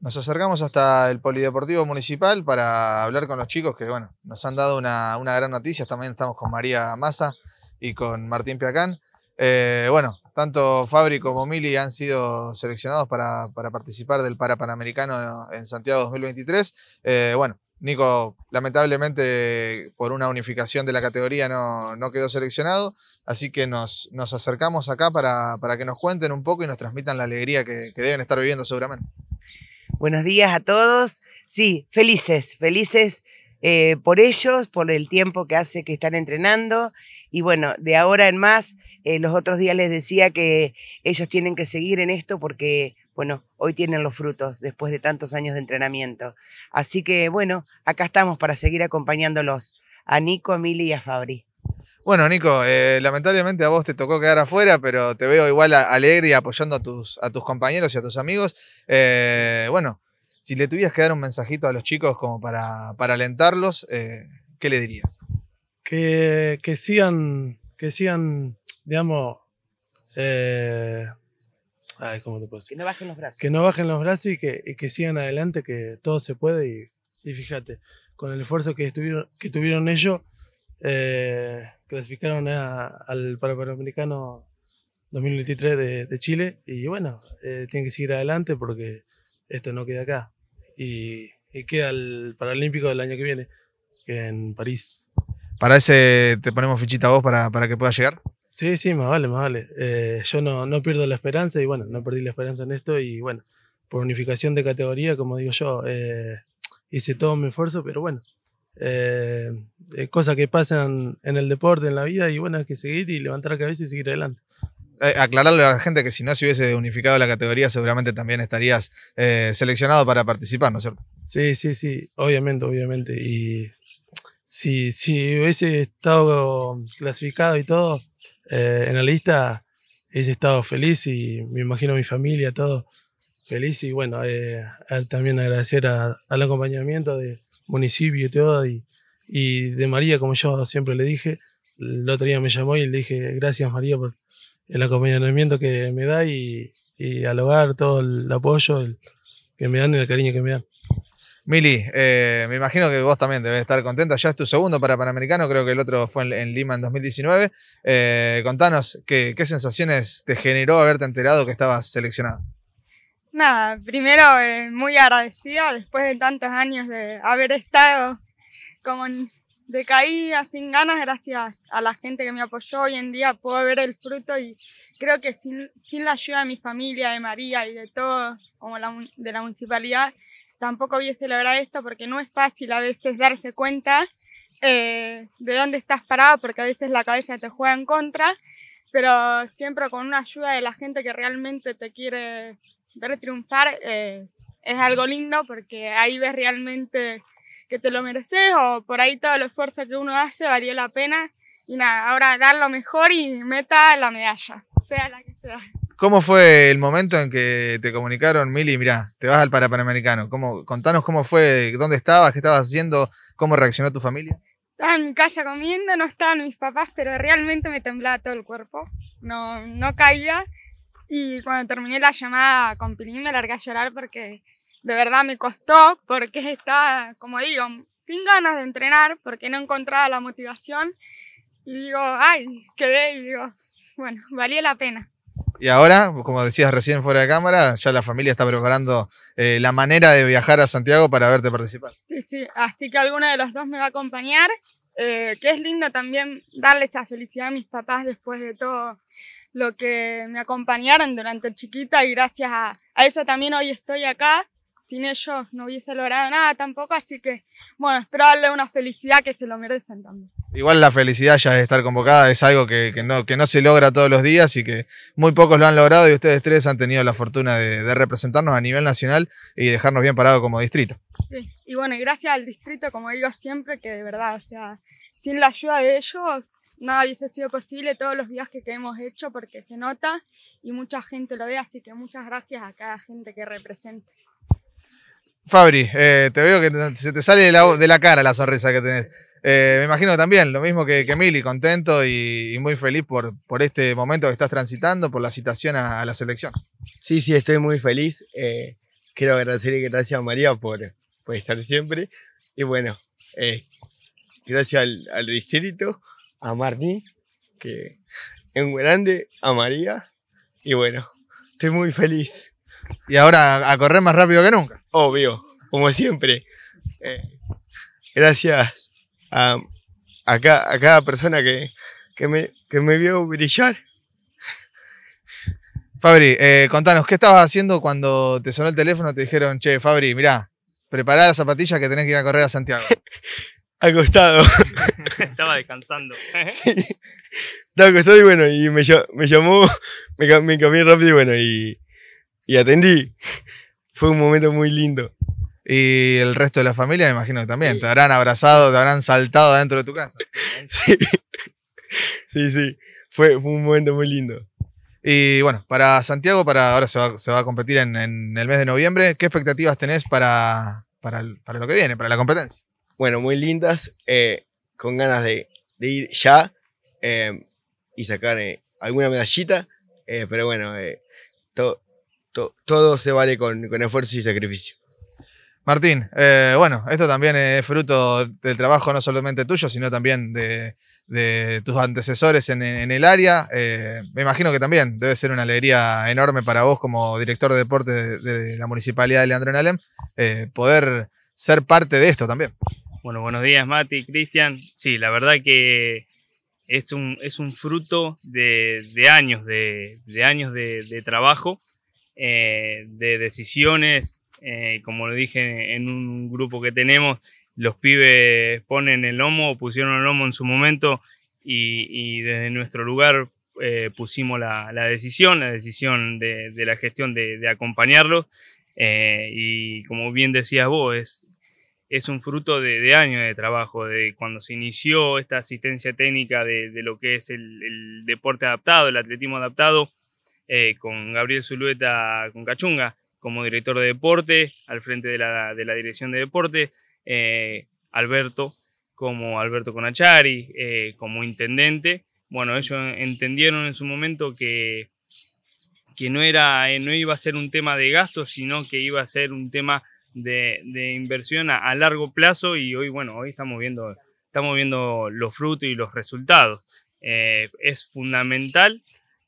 Nos acercamos hasta el Polideportivo Municipal para hablar con los chicos que, bueno, nos han dado una, gran noticia. También estamos con María Massa y con Martín Piacán. Eh, bueno, tanto Fabri como Mili han sido seleccionados para, participar del Parapanamericano en Santiago 2023. Eh, bueno, Nico, lamentablemente por una unificación de la categoría no, no quedó seleccionado, así que nos, nos acercamos acá para, para, que nos cuenten un poco y nos transmitan la alegría que deben estar viviendo seguramente. Buenos días a todos. Sí, felices, felices eh, por ellos, por el tiempo que hace que están entrenando. Y bueno, de ahora en más, eh, los otros días les decía que ellos tienen que seguir en esto porque, bueno, hoy tienen los frutos después de tantos años de entrenamiento. Así que, bueno, acá estamos para seguir acompañándolos a Nico, a Mili y a Fabri. Bueno, Nico, eh, lamentablemente a vos te tocó quedar afuera, pero te veo igual alegre y apoyando a tus, a tus compañeros y a tus amigos. Eh, bueno, si le tuvieras que dar un mensajito a los chicos como para, alentarlos, eh, ¿qué le dirías? Que, que, sigan, que sigan, digamos, ay, ¿cómo te puedo decir? Que no bajen los brazos. Que no bajen los brazos y que, sigan adelante, que todo se puede y, fíjate, con el esfuerzo que, estuvieron, que tuvieron ellos, clasificaron al paralímpico 2023 de, Chile y bueno, eh, tienen que seguir adelante porque esto no queda acá y, queda el Paralímpico del año que viene, que en París. ¿Para ese te ponemos fichita vos para, para que pueda llegar? Sí, sí, más vale, más vale. Eh, yo no, no pierdo la esperanza y bueno, no perdí la esperanza en esto y bueno, por unificación de categoría, como digo yo, eh, hice todo mi esfuerzo, pero bueno, eh, eh, cosas que pasan en el deporte, en la vida, y bueno, hay que seguir y levantar la cabeza y seguir adelante eh, aclararle a la gente que si no se hubiese unificado la categoría, seguramente también estarías seleccionado para participar, ¿no es cierto? Sí, sí, sí, obviamente, obviamente. Y si, si hubiese estado clasificado y todo en la lista, hubiese estado feliz y me imagino mi familia, todo feliz. Y bueno, también agradecer al acompañamiento de, municipio de y, de María, como yo siempre le dije. El otro día me llamó y le dije gracias María por el acompañamiento que me da y, al hogar todo el apoyo que me dan y el cariño que me dan. Mili, eh, me imagino que vos también debes estar contenta. Ya es tu segundo para Panamericano, creo que el otro fue en, Lima en 2019. Eh, contanos qué, qué sensaciones te generó haberte enterado que estabas seleccionado. Nada, primero eh, muy agradecida después de tantos años de haber estado como de caída, sin ganas, gracias a la gente que me apoyó. Hoy en día puedo ver el fruto y creo que sin, la ayuda de mi familia, de María y de todo, como la, de la municipalidad, tampoco hubiese logrado esto porque no es fácil a veces darse cuenta eh, de dónde estás parado porque a veces la cabeza te juega en contra, pero siempre con una ayuda de la gente que realmente te quiere Ver triunfar eh, es algo lindo porque ahí ves realmente que te lo mereces o por ahí todo el esfuerzo que uno hace valió la pena y nada, ahora dar lo mejor y meta la medalla, sea la que sea. ¿Cómo fue el momento en que te comunicaron, Mili, mirá, te vas al Parapanamericano? ¿Cómo, contanos cómo fue, dónde estabas, qué estabas haciendo, cómo reaccionó tu familia. Estaba en mi calle comiendo, no estaban mis papás, pero realmente me temblaba todo el cuerpo. No, no caía. Y cuando terminé la llamada con Pilín me largué a llorar porque de verdad me costó, porque estaba, como digo, sin ganas de entrenar, porque no encontraba la motivación. Y digo, ay, quedé y digo, bueno, valía la pena. Y ahora, como decías recién fuera de cámara, ya la familia está preparando eh, la manera de viajar a Santiago para verte participar. Sí, sí, así que alguno de los dos me va a acompañar, eh, que es lindo también darle esa felicidad a mis papás después de todo lo que me acompañaron durante el chiquita y gracias a, eso también hoy estoy acá. Sin ellos no hubiese logrado nada tampoco, así que bueno, espero darle una felicidad que se lo merecen también. Igual la felicidad ya de estar convocada es algo que, que, no, que no se logra todos los días y que muy pocos lo han logrado y ustedes tres han tenido la fortuna de, de representarnos a nivel nacional y dejarnos bien parados como distrito. Sí, y bueno, y gracias al distrito, como digo siempre, que de verdad, o sea, sin la ayuda de ellos nada hubiese sido posible todos los viajes que hemos hecho porque se nota y mucha gente lo ve, así que muchas gracias a cada gente que representa. Fabri, eh, te veo que se te sale de la, de la cara la sonrisa que tenés. Eh, me imagino también lo mismo que, que contento y, muy feliz por, por este momento que estás transitando, por la citación a, la selección. Sí, sí, estoy muy feliz. Eh, quiero agradecerle gracias a María por, por estar siempre. Y bueno, eh, gracias al, al distrito a Martín, que es grande, a María, y bueno, estoy muy feliz. Y ahora a correr más rápido que nunca. Obvio, como siempre. Eh, gracias a, cada, persona que, me, me vio brillar. Fabri, eh, contanos, ¿qué estabas haciendo cuando te sonó el teléfono? Te dijeron, che, Fabri, mirá, prepará las zapatillas que tenés que ir a correr a Santiago. acostado. Estaba descansando. Estaba acostado y bueno, y me, me llamó, me, me, cambié rápido y bueno, y, atendí. Fue un momento muy lindo. Y el resto de la familia, me imagino que también. Te habrán abrazado, te habrán saltado adentro de tu casa. sí. sí, Fue, un momento muy lindo. Y bueno, para Santiago, para ahora se va, se va a competir en, el mes de noviembre. ¿Qué expectativas tenés para, para lo que viene, para la competencia? Bueno, muy lindas, eh, con ganas de, ir ya eh, y sacar eh, alguna medallita, pero bueno, todo se vale con, esfuerzo y sacrificio. Martín, bueno, esto también es fruto del trabajo no solamente tuyo, sino también de, tus antecesores en, el área. me imagino que también debe ser una alegría enorme para vos como director de deporte de, la Municipalidad de Leandro Nalem eh, poder ser parte de esto también. Bueno, buenos días Mati, Cristian. Sí, la verdad que es un, es un fruto de, años, de, años de, trabajo, eh, de decisiones. Eh, como lo dije en un grupo que tenemos, los pibes ponen el lomo, pusieron el lomo en su momento y, desde nuestro lugar eh, pusimos la, decisión, la decisión de, la gestión de, de acompañarlos. y como bien decías vos, es es un fruto de, años de trabajo, de cuando se inició esta asistencia técnica de, lo que es el, deporte adaptado, el atletismo adaptado, eh, con Gabriel Zulueta con Cachunga como director de deporte, al frente de la, dirección de deporte, eh, Alberto como Alberto Conachari, eh, como intendente. Bueno, ellos entendieron en su momento que, que no, era, no iba a ser un tema de gasto, sino que iba a ser un tema de, inversión a, largo plazo y hoy, bueno, hoy estamos viendo, estamos viendo los frutos y los resultados. Eh, es fundamental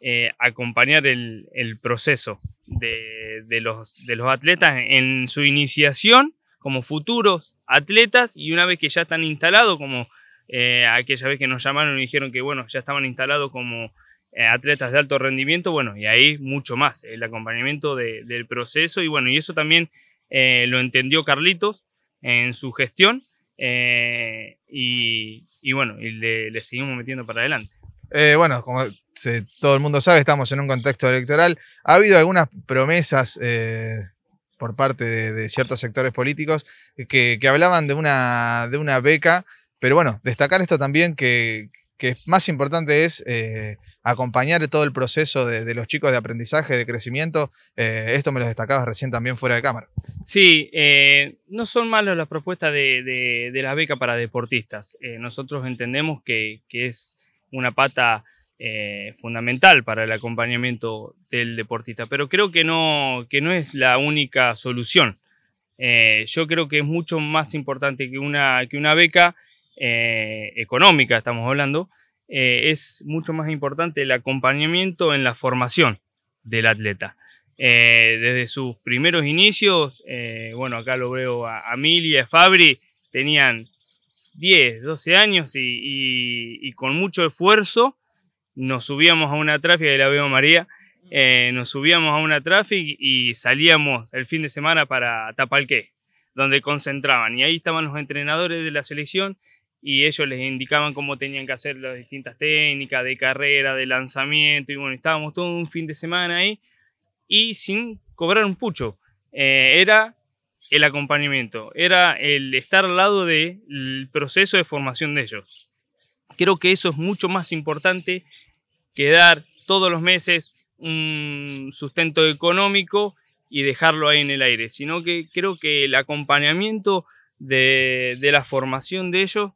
eh, acompañar el, proceso de, los, de los atletas en su iniciación como futuros atletas y una vez que ya están instalados, como eh, aquella vez que nos llamaron y dijeron que bueno, ya estaban instalados como atletas de alto rendimiento, bueno, y ahí mucho más, el acompañamiento del proceso y bueno, y eso también eh, lo entendió Carlitos en su gestión eh, y, bueno, y le, seguimos metiendo para adelante. Eh, bueno, como todo el mundo sabe, estamos en un contexto electoral. Ha habido algunas promesas por parte de, ciertos sectores políticos que, hablaban de una, de una beca, pero bueno, destacar esto también que, que más importante es acompañar todo el proceso de, los chicos de aprendizaje, de crecimiento. esto me lo destacabas recién también fuera de cámara. Sí, eh, no son malas las propuestas de, la beca las becas para deportistas. Eh, nosotros entendemos que, es una pata eh, fundamental para el acompañamiento del deportista, pero creo que no, que no es la única solución. yo creo que es mucho más importante que una, que una beca económica, estamos hablando, es mucho más importante el acompañamiento en la formación del atleta. Eh, desde sus primeros inicios, eh, bueno, acá lo veo a y a Fabri, tenían 10, 12 años y, con mucho esfuerzo nos subíamos a una traffic, ahí la veo María, eh, nos subíamos a una traffic y salíamos el fin de semana para Tapalqué, donde concentraban. Y ahí estaban los entrenadores de la selección y ellos les indicaban cómo tenían que hacer las distintas técnicas de carrera, de lanzamiento, y bueno, estábamos todo un fin de semana ahí y sin cobrar un pucho. Eh, era el acompañamiento, era el estar al lado del proceso de formación de ellos. Creo que eso es mucho más importante que dar todos los meses un sustento económico y dejarlo ahí en el aire, sino que creo que el acompañamiento de, de la formación de ellos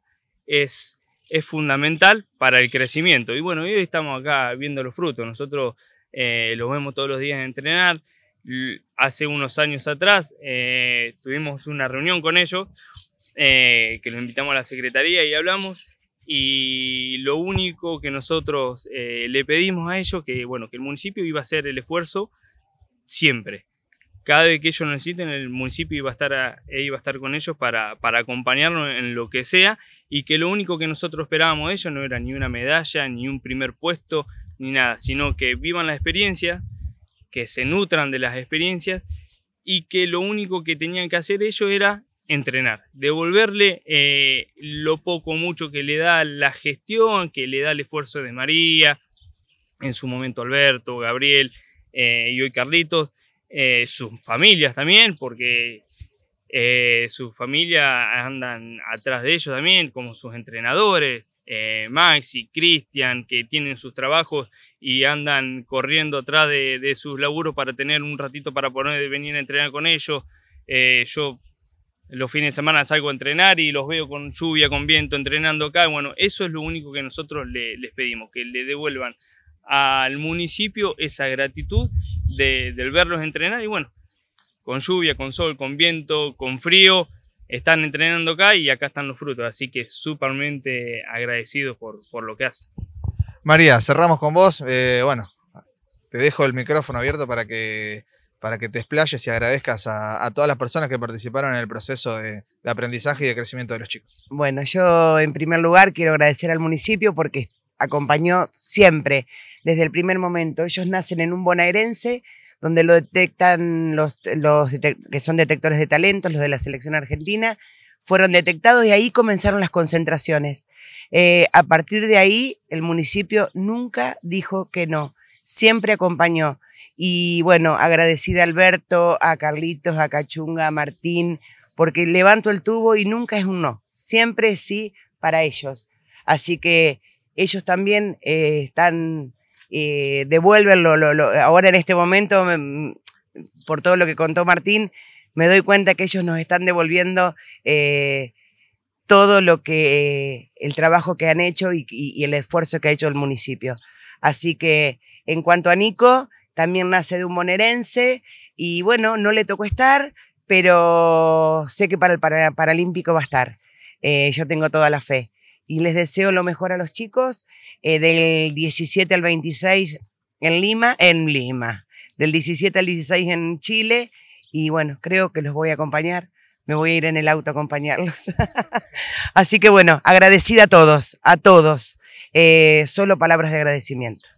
es, es fundamental para el crecimiento. Y bueno, hoy estamos acá viendo los frutos. Nosotros eh, los vemos todos los días entrenar. Hace unos años atrás eh, tuvimos una reunión con ellos, eh, que los invitamos a la secretaría y hablamos. Y lo único que nosotros le pedimos a ellos, que bueno, que el municipio iba a hacer el esfuerzo siempre. Cada vez que ellos necesiten, el municipio iba a estar, iba a estar con ellos para, para acompañarnos en lo que sea y que lo único que nosotros esperábamos de ellos no era ni una medalla, ni un primer puesto, ni nada, sino que vivan la experiencia que se nutran de las experiencias y que lo único que tenían que hacer ellos era entrenar, devolverle eh, lo poco mucho que le da la gestión, que le da el esfuerzo de María, en su momento Alberto, Gabriel eh, y hoy Carlitos, eh, sus familias también, porque sus familias andan atrás de ellos también, como sus entrenadores, eh, Max y Cristian, que tienen sus trabajos y andan corriendo atrás de, sus laburos para tener un ratito para poder venir a entrenar con ellos. Eh, yo los fines de semana salgo a entrenar y los veo con lluvia, con viento, entrenando acá. Bueno, eso es lo único que nosotros les pedimos, que le devuelvan al municipio esa gratitud de, del verlos entrenar y bueno, con lluvia, con sol, con viento, con frío, están entrenando acá y acá están los frutos, así que súpermente agradecidos por, lo que hacen. María, cerramos con vos. Eh, bueno, te dejo el micrófono abierto para que, para que te explayes y agradezcas a, todas las personas que participaron en el proceso de, de, aprendizaje y de crecimiento de los chicos. Bueno, yo en primer lugar quiero agradecer al municipio porque acompañó siempre, desde el primer momento. Ellos nacen en un bonaerense donde lo detectan los, los que son detectores de talentos, los de la selección argentina, fueron detectados y ahí comenzaron las concentraciones. Eh, a partir de ahí, el municipio nunca dijo que no, siempre acompañó. Y bueno, agradecida a Alberto, a Carlitos, a Cachunga, a Martín, porque levanto el tubo y nunca es un no, siempre sí para ellos. Así que ellos también eh, están eh, ahora en este momento, por todo lo que contó Martín, me doy cuenta que ellos nos están devolviendo eh, todo lo que, el trabajo que han hecho y, el esfuerzo que ha hecho el municipio. Así que en cuanto a Nico, también nace de un monerense, y bueno, no le tocó estar, pero sé que para el Paralímpico va a estar. Eh, yo tengo toda la fe y les deseo lo mejor a los chicos eh, del 17 al 26 en Lima, en Lima, del 17 al 16 en Chile y bueno, creo que los voy a acompañar. Me voy a ir en el auto a acompañarlos. Así que bueno, agradecida a todos, a todos. Eh, solo palabras de agradecimiento.